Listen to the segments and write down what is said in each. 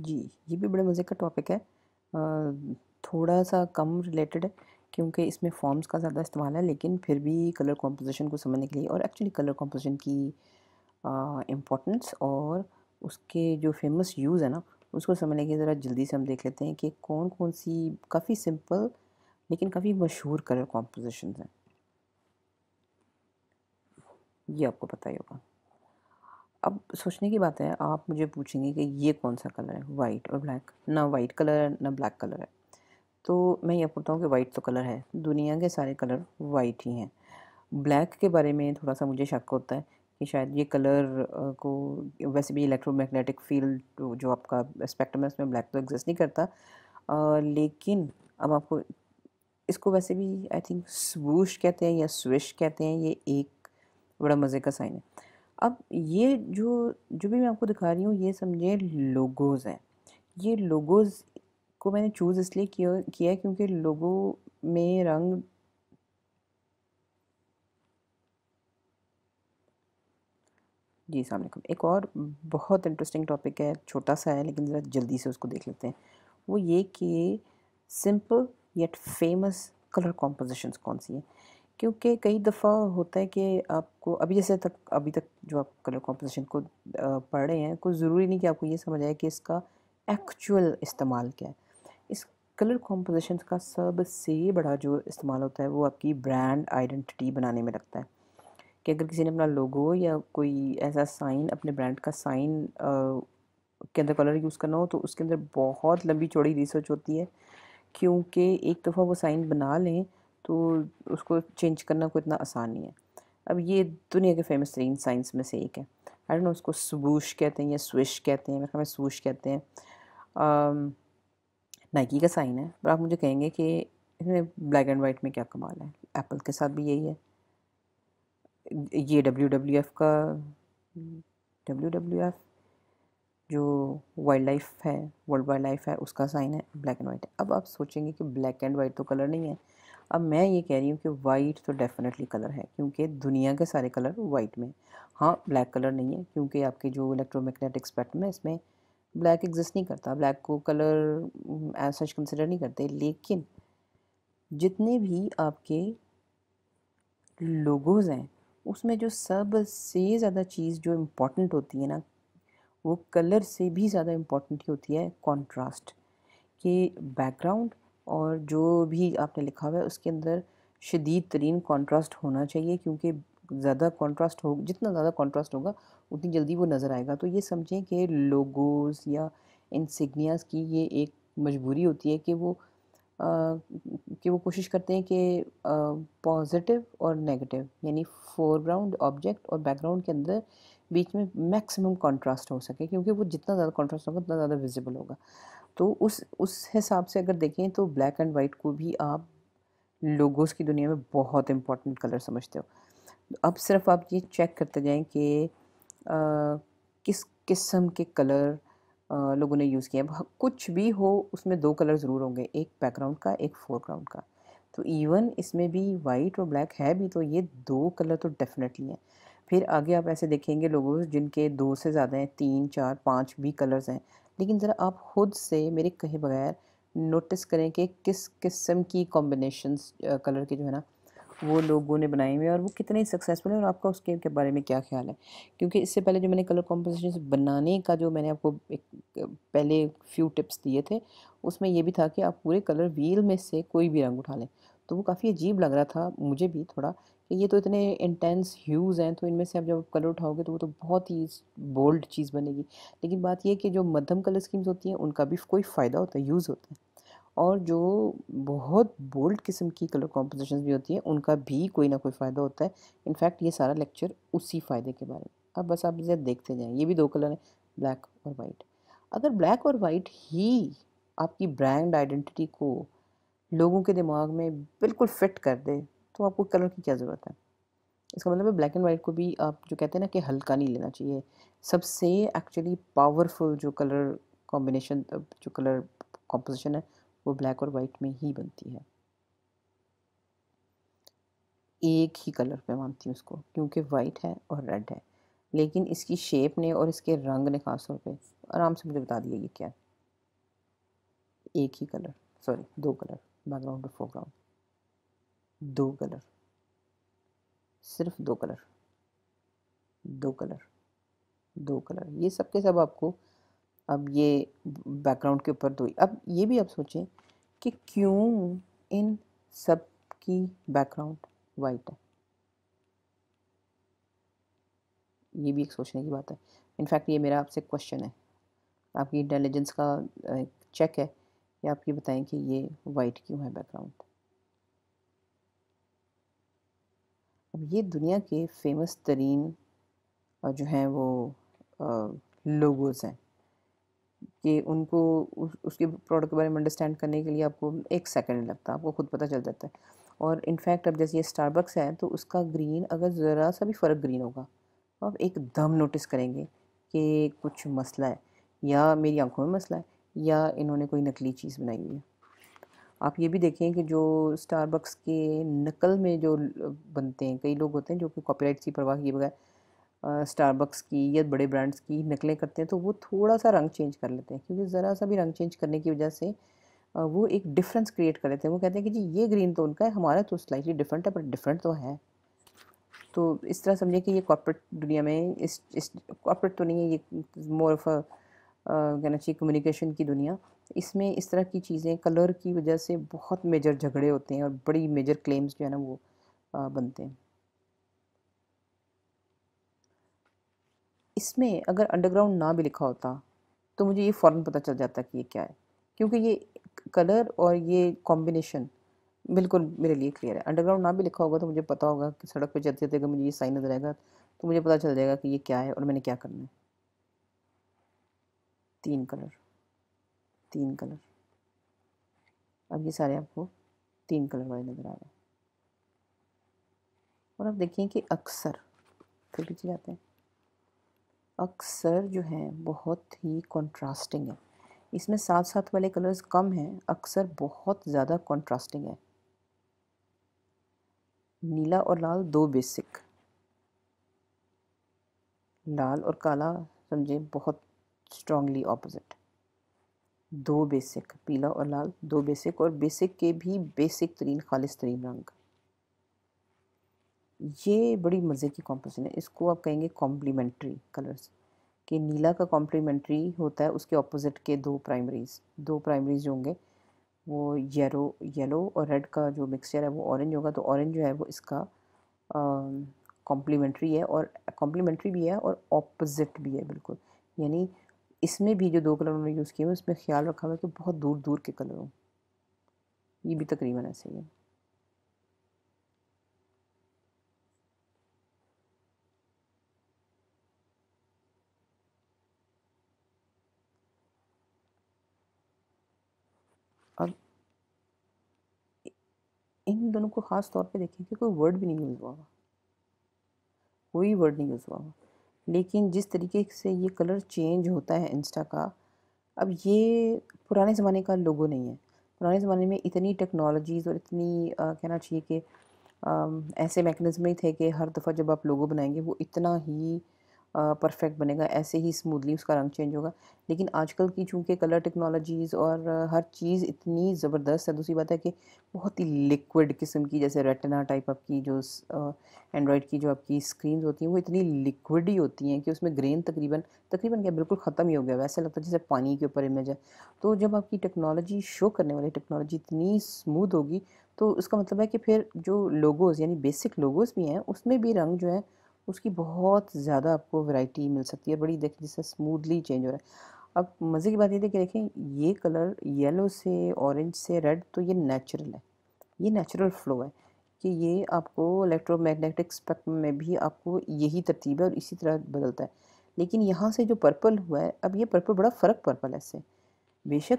जी ये भी बड़े मज़े का टॉपिक है थोड़ा सा कम रिलेटेड है क्योंकि इसमें फॉर्म्स का ज़्यादा इस्तेमाल है लेकिन फिर भी कलर कॉम्पोजिशन को समझने के लिए और एक्चुअली कलर कॉम्पोजिशन की इम्पोर्टेंस और उसके जो फेमस यूज़ है ना उसको समझने के ज़रा जल्दी से हम देख लेते हैं कि कौन कौन सी काफ़ी सिंपल लेकिन काफ़ी मशहूर कलर कॉम्पोजिशन हैं ये आपको पता ही होगा अब सोचने की बात है आप मुझे पूछेंगे कि ये कौन सा कलर है वाइट और ब्लैक ना वाइट कलर है ना ब्लैक कलर है तो मैं ये पूछता हूँ कि वाइट तो कलर है दुनिया के सारे कलर वाइट ही हैं ब्लैक के बारे में थोड़ा सा मुझे शक होता है कि शायद ये कलर को वैसे भी इलेक्ट्रोमैग्नेटिक फील्ड जो आपका स्पेक्ट्रम है उसमें ब्लैक तो एग्जिस्ट नहीं करता आ, लेकिन अब आपको इसको वैसे भी आई थिंक स्वूश कहते हैं या स्विश कहते हैं ये एक बड़ा मज़े का साइन है अब ये जो जो भी मैं आपको दिखा रही हूँ ये समझे लोगोज़ हैं ये लोगोज़ को मैंने चूज़ इसलिए किया क्योंकि लोगो में रंग जी अलैक्म एक और बहुत इंटरेस्टिंग टॉपिक है छोटा सा है लेकिन ज़रा जल्दी से उसको देख लेते हैं वो ये कि simple yet famous colour compositions कौन सी हैं क्योंकि कई दफ़ा होता है कि आपको अभी जैसे तक अभी तक जो आप कलर कॉम्पोजिशन को पढ़ रहे हैं कोई ज़रूरी नहीं कि आपको ये समझ आए कि इसका एक्चुअल इस्तेमाल क्या है इस कलर कॉम्पोजिशन का सबसे बड़ा जो इस्तेमाल होता है वो आपकी ब्रांड आइडेंटिटी बनाने में लगता है कि अगर किसी ने अपना लोगो या कोई ऐसा साइन अपने ब्रांड का साइन के अंदर कलर यूज़ करना हो तो उसके अंदर बहुत लंबी चौड़ी रिसर्च होती है क्योंकि एक दफ़ा वो साइन बना लें तो उसको चेंज करना कोई इतना आसान नहीं है अब ये दुनिया के फेमस तरीन साइंस में से एक है आई डोंट नो उसको सबूश कहते हैं या स्विश कहते हैं मेरे ख्याल में स्वूश कहते हैं नाइकी का साइन है पर आप मुझे कहेंगे कि इसमें ब्लैक एंड वाइट में क्या कमाल है एप्पल के साथ भी यही है ये डब्ल्यू डब्ल्यू एफ़ का डब्ल्यू डब्ल्यू एफ़ जो वाइल्ड लाइफ है वर्ल्ड वाइल्ड लाइफ है उसका साइन है ब्लैक एंड वाइट है अब आप सोचेंगे कि ब्लैक एंड वाइट तो कलर नहीं है अब मैं ये कह रही हूँ कि वाइट तो डेफिनेटली कलर है क्योंकि दुनिया के सारे कलर वाइट में हाँ ब्लैक कलर नहीं है क्योंकि आपके जो इलेक्ट्रोमैग्नेटिक स्पेक्ट्रम है इसमें ब्लैक एग्जिस्ट नहीं करता ब्लैक को कलर एज सच कंसिडर नहीं करते लेकिन जितने भी आपके लोगोज़ हैं उसमें जो सबसे ज़्यादा चीज़ जो इम्पोर्टेंट होती है ना वो कलर से भी ज़्यादा इम्पोर्टेंट ही होती है कॉन्ट्रास्ट कि बैकग्राउंड और जो भी आपने लिखा हुआ है उसके अंदर शदीद तरीन कॉन्ट्रास्ट होना चाहिए क्योंकि ज़्यादा कॉन्ट्रास्ट हो जितना ज़्यादा कॉन्ट्रास्ट होगा उतनी जल्दी वो नज़र आएगा तो ये समझें कि लोगोस या इंसिग्नियास की ये एक मजबूरी होती है कि वो आ, कि वो कोशिश करते हैं कि पॉजिटिव और नेगेटिव यानी फोरग्राउंड ऑब्जेक्ट और बैकग्राउंड के अंदर बीच में मैक्सिमम कंट्रास्ट हो सके क्योंकि वो जितना ज़्यादा कंट्रास्ट होगा उतना ज़्यादा विजिबल होगा तो उस उस हिसाब से अगर देखें तो ब्लैक एंड वाइट को भी आप लोगोस की दुनिया में बहुत इम्पॉर्टेंट कलर समझते हो अब सिर्फ आप ये चेक करते जाएं कि किस किस्म के कलर आ, लोगों ने यूज़ किए कुछ भी हो उसमें दो कलर ज़रूर होंगे एक बैकग्राउंड का एक फोरग्राउंड का तो इवन इसमें भी वाइट और ब्लैक है भी तो ये दो कलर तो डेफिनेटली हैं फिर आगे आप ऐसे देखेंगे लोगों जिनके दो से ज़्यादा हैं तीन चार पाँच भी कलर्स हैं लेकिन ज़रा आप खुद से मेरे कहे बगैर नोटिस करें कि किस किस्म की कॉम्बिनेशन कलर के जो है ना वो लोगों ने बनाए हुए और वो कितने सक्सेसफुल हैं और आपका उसके के बारे में क्या ख्याल है क्योंकि इससे पहले जो मैंने कलर कॉम्पोजिशन बनाने का जो मैंने आपको एक पहले फ्यू टिप्स दिए थे उसमें ये भी था कि आप पूरे कलर व्हील में से कोई भी रंग उठा लें तो वो काफ़ी अजीब लग रहा था मुझे भी थोड़ा कि ये तो इतने इंटेंस ह्यूज़ हैं तो इनमें से आप जब कलर उठाओगे तो वो तो बहुत ही बोल्ड चीज़ बनेगी लेकिन बात यह कि जो मध्यम कलर स्कीम्स होती हैं उनका भी कोई फ़ायदा होता है यूज़ होता है और जो बहुत बोल्ड किस्म की कलर कॉम्पोजिशन भी होती हैं उनका भी कोई ना कोई फ़ायदा होता है इनफैक्ट ये सारा लेक्चर उसी फ़ायदे के बारे में अब बस आप इसे देखते जाएँ ये भी दो कलर हैं ब्लैक और वाइट अगर ब्लैक और वाइट ही आपकी ब्रांड आइडेंटिटी को लोगों के दिमाग में बिल्कुल फिट कर दे तो आपको कलर की क्या ज़रूरत है इसका मतलब है ब्लैक एंड वाइट को भी आप जो कहते हैं ना कि हल्का नहीं लेना चाहिए सबसे एक्चुअली पावरफुल जो कलर कॉम्बिनेशन जो कलर कॉम्पोजिशन है वो ब्लैक और वाइट में ही बनती है एक ही कलर पे मानती हूँ उसको क्योंकि वाइट है और रेड है लेकिन इसकी शेप ने और इसके रंग ने ख़ास तौर पे आराम से मुझे बता दिया ये क्या है एक ही कलर सॉरी दो कलर बैकग्राउंड और फोरग्राउंड दो कलर सिर्फ दो कलर दो कलर दो कलर ये सब के सब आपको अब ये बैकग्राउंड के ऊपर दो अब ये भी आप सोचें कि क्यों इन सब की बैकग्राउंड वाइट है ये भी एक सोचने की बात है इनफैक्ट ये मेरा आपसे क्वेश्चन है आपकी इंटेलिजेंस का चेक है या आप ये बताएं कि ये वाइट क्यों है बैकग्राउंड अब ये दुनिया के फेमस तरीन और जो हैं वो लोगोस हैं कि उनको उस, उसके प्रोडक्ट के बारे में अंडरस्टैंड करने के लिए आपको एक सेकंड लगता है आपको खुद पता चल जाता है और इनफैक्ट अब जैसे ये स्टारबक्स है तो उसका ग्रीन अगर ज़रा सा भी फ़र्क ग्रीन होगा तो आप एकदम नोटिस करेंगे कि कुछ मसला है या मेरी आंखों में मसला है या इन्होंने कोई नकली चीज़ बनाई हुई है आप ये भी देखें कि जो स्टारबक्स के नकल में जो बनते हैं कई लोग होते हैं जो कि कॉपीराइट की परवाह किए बगैर स्टारबक्स की या बड़े ब्रांड्स की नकलें करते हैं तो वो थोड़ा सा रंग चेंज कर लेते हैं क्योंकि ज़रा सा भी रंग चेंज करने की वजह से वो एक डिफरेंस क्रिएट कर लेते हैं वो कहते हैं कि जी ये ग्रीन तो उनका है हमारा तो स्लाइटली डिफरेंट है पर डिफरेंट तो है तो इस तरह समझिए कि ये कॉर्पोरेट दुनिया में इस इस कॉर्पोरेट तो नहीं है ये मोर ऑफ कहना चाहिए कम्युनिकेशन की दुनिया इसमें इस तरह की चीज़ें कलर की वजह से बहुत मेजर झगड़े होते हैं और बड़ी मेजर क्लेम्स जो है ना वो आ, बनते हैं इसमें अगर अंडरग्राउंड ना भी लिखा होता तो मुझे ये फ़ौर पता चल जाता कि ये क्या है क्योंकि ये कलर और ये कॉम्बिनेशन बिल्कुल मेरे लिए क्लियर है अंडरग्राउंड ना भी लिखा होगा तो मुझे पता होगा कि सड़क पे चलते चलते अगर मुझे ये साइन नजर आएगा तो मुझे पता चल जाएगा कि ये क्या है और मैंने क्या करना है तीन कलर तीन कलर अब ये सारे आपको तीन कलर वाले नज़र आ रहे हैं और आप देखिए कि अक्सर फिर पीछे जाते हैं अक्सर जो है बहुत ही कंट्रास्टिंग है इसमें साथ साथ वाले कलर्स कम हैं अक्सर बहुत ज़्यादा कंट्रास्टिंग है नीला और लाल दो बेसिक लाल और काला समझे बहुत स्ट्रांगली ऑपोजिट दो बेसिक पीला और लाल दो बेसिक और बेसिक के भी बेसिक तरीन खालिश तरीन रंग ये बड़ी मज़े की कॉम्पोजिशन है इसको आप कहेंगे कॉम्प्लीमेंट्री कलर्स कि नीला का कॉम्प्लीमेंट्री होता है उसके ऑपोजिट के दो प्राइमरीज दो प्राइमरीज जो होंगे वो येरो येलो और रेड का जो मिक्सचर है वो ऑरेंज होगा तो ऑरेंज जो है वो इसका कॉम्प्लीमेंट्री है और कॉम्प्लीमेंट्री भी है और ऑपोजिट भी है बिल्कुल यानी इसमें भी जो दो कलर उन्होंने यूज़ किए हुए उसमें ख्याल रखा हुआ कि बहुत दूर दूर के कलर हों ये भी तकरीबन ऐसे ही है इन दोनों को ख़ास तौर पे देखें कि कोई वर्ड भी नहीं यूज़ हुआ कोई वर्ड नहीं यूज़ हुआ लेकिन जिस तरीके से ये कलर चेंज होता है इंस्टा का अब ये पुराने ज़माने का लोगो नहीं है पुराने ज़माने में इतनी टेक्नोलॉजीज़ और इतनी आ, कहना चाहिए कि ऐसे मैकेनिज़्म ही थे कि हर दफ़ा जब आप लोगो बनाएंगे वो इतना ही परफेक्ट बनेगा ऐसे ही स्मूथली उसका रंग चेंज होगा लेकिन आजकल की चूंकि कलर टेक्नोलॉजीज़ और हर चीज़ इतनी ज़बरदस्त है दूसरी बात है कि बहुत ही लिक्विड किस्म की जैसे रेटिना टाइप आपकी जो एंड्रॉयड की जो आपकी स्क्रीन होती हैं वो इतनी लिक्विड ही होती हैं कि उसमें ग्रेन तकरीबन तकरीबन क्या बिल्कुल ख़त्म ही हो गया वैसे लगता है जैसे पानी के ऊपर इमेज है तो जब आपकी टेक्नोलॉजी शो करने वाली टेक्नोलॉजी इतनी स्मूथ होगी तो उसका मतलब है कि फिर जो लोगोज़ यानी बेसिक लोगोज़ भी हैं उसमें भी रंग जो है उसकी बहुत ज़्यादा आपको वैरायटी मिल सकती है बड़ी देखिए जैसे स्मूथली चेंज हो रहा है अब मज़े की बात ये थी कि देखें ये कलर येलो से ऑरेंज से रेड तो ये नेचुरल है ये नेचुरल फ्लो है कि ये आपको इलेक्ट्रोमैग्नेटिक स्पेक्ट्रम में भी आपको यही तरतीब है और इसी तरह बदलता है लेकिन यहाँ से जो पर्पल हुआ है अब ये पर्पल बड़ा फ़र्क पर्पल है इससे बेशक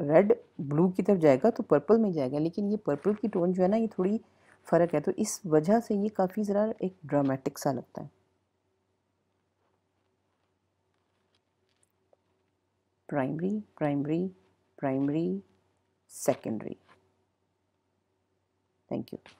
रेड ब्लू की तरफ जाएगा तो पर्पल में जाएगा लेकिन ये पर्पल की टोन जो है ना ये थोड़ी फ़र्क है तो इस वजह से ये काफ़ी ज़रा एक ड्रामेटिक सा लगता है primary primary primary secondary thank you